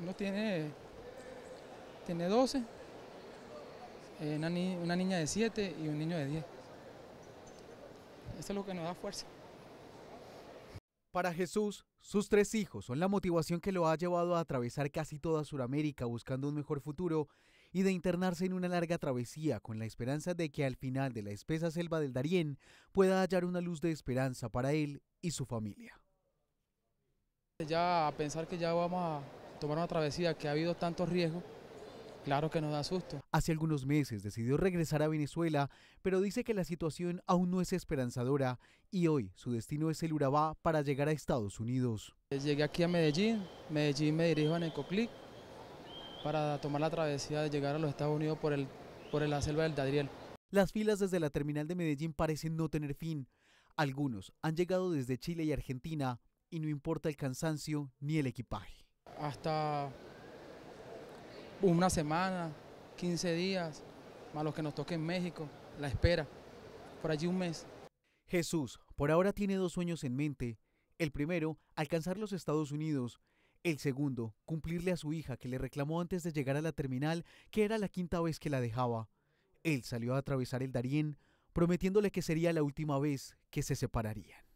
uno tiene, tiene 12, eh, una, niña de 7 y un niño de 10. Eso es lo que nos da fuerza. Para Jesús, sus tres hijos son la motivación que lo ha llevado a atravesar casi toda Sudamérica buscando un mejor futuro y de internarse en una larga travesía con la esperanza de que al final de la espesa selva del Darién pueda hallar una luz de esperanza para él y su familia. Ya a pensar que ya vamos a tomar una travesía que ha habido tantos riesgos, claro que nos da susto. Hace algunos meses decidió regresar a Venezuela, pero dice que la situación aún no es esperanzadora y hoy su destino es el Urabá para llegar a Estados Unidos. Eh, llegué aquí a Medellín, Medellín me dirijo a Necoclic para tomar la travesía de llegar a los Estados Unidos por, el, por la selva del Dadriel. Las filas desde la terminal de Medellín parecen no tener fin. Algunos han llegado desde Chile y Argentina y no importa el cansancio ni el equipaje hasta una semana, 15 días, a los que nos toque en México, la espera, por allí un mes. Jesús, por ahora tiene dos sueños en mente. El primero, alcanzar los Estados Unidos. El segundo, cumplirle a su hija que le reclamó antes de llegar a la terminal que era la quinta vez que la dejaba. Él salió a atravesar el Darién, prometiéndole que sería la última vez que se separarían.